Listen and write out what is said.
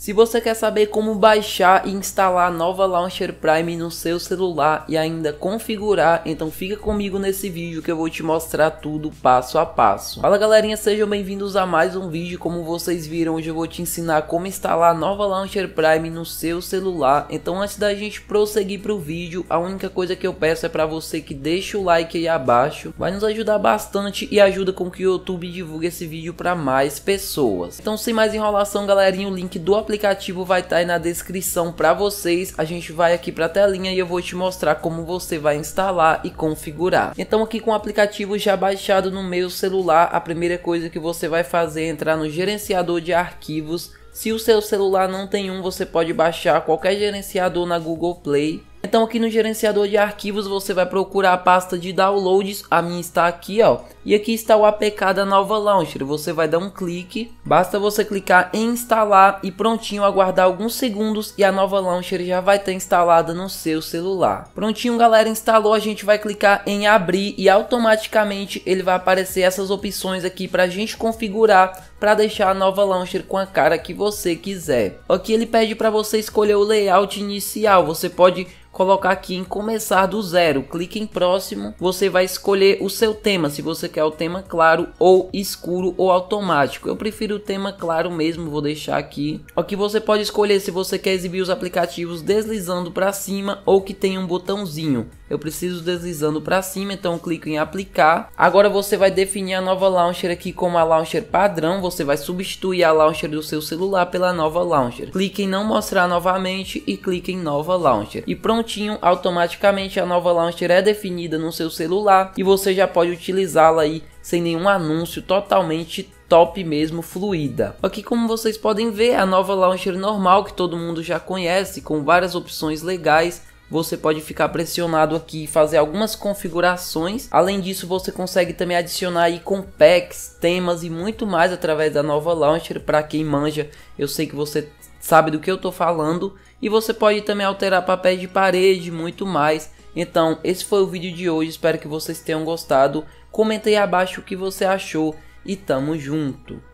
Se você quer saber como baixar e instalar a nova Launcher Prime no seu celular e ainda configurar, então fica comigo nesse vídeo que eu vou te mostrar tudo passo a passo. Fala galerinha, sejam bem-vindos a mais um vídeo, como vocês viram hoje eu vou te ensinar como instalar a nova Launcher Prime no seu celular. Então antes da gente prosseguir para o vídeo, a única coisa que eu peço é para você que deixe o like aí abaixo, vai nos ajudar bastante e ajuda com que o YouTube divulgue esse vídeo para mais pessoas. Então sem mais enrolação galerinha, o link do aplicativo vai estar tá aí na descrição para vocês. A gente vai aqui para a telinha e eu vou te mostrar como você vai instalar e configurar. Então aqui com o aplicativo já baixado no meu celular, a primeira coisa que você vai fazer é entrar no gerenciador de arquivos. Se o seu celular não tem um, você pode baixar qualquer gerenciador na Google Play então aqui no gerenciador de arquivos você vai procurar a pasta de downloads, a minha está aqui ó. E aqui está o APK da nova launcher, você vai dar um clique, basta você clicar em instalar e prontinho aguardar alguns segundos e a nova launcher já vai estar instalada no seu celular. Prontinho galera, instalou, a gente vai clicar em abrir e automaticamente ele vai aparecer essas opções aqui para a gente configurar para deixar a nova launcher com a cara que você quiser. Aqui ele pede para você escolher o layout inicial, você pode colocar aqui em começar do zero. Clique em próximo, você vai escolher o seu tema, se você quer o tema claro ou escuro ou automático. Eu prefiro o tema claro mesmo, vou deixar aqui. Aqui você pode escolher se você quer exibir os aplicativos deslizando para cima ou que tem um botãozinho eu preciso deslizando para cima, então clico em aplicar. Agora você vai definir a nova launcher aqui como a launcher padrão, você vai substituir a launcher do seu celular pela nova launcher. Clique em não mostrar novamente e clique em nova launcher. E prontinho, automaticamente a nova launcher é definida no seu celular e você já pode utilizá-la aí sem nenhum anúncio, totalmente top mesmo, fluida. Aqui como vocês podem ver, é a nova launcher normal que todo mundo já conhece, com várias opções legais, você pode ficar pressionado aqui e fazer algumas configurações. Além disso, você consegue também adicionar aí com packs, temas e muito mais através da nova launcher. Para quem manja, eu sei que você sabe do que eu estou falando. E você pode também alterar papéis de parede, muito mais. Então, esse foi o vídeo de hoje. Espero que vocês tenham gostado. Comenta aí abaixo o que você achou e tamo junto.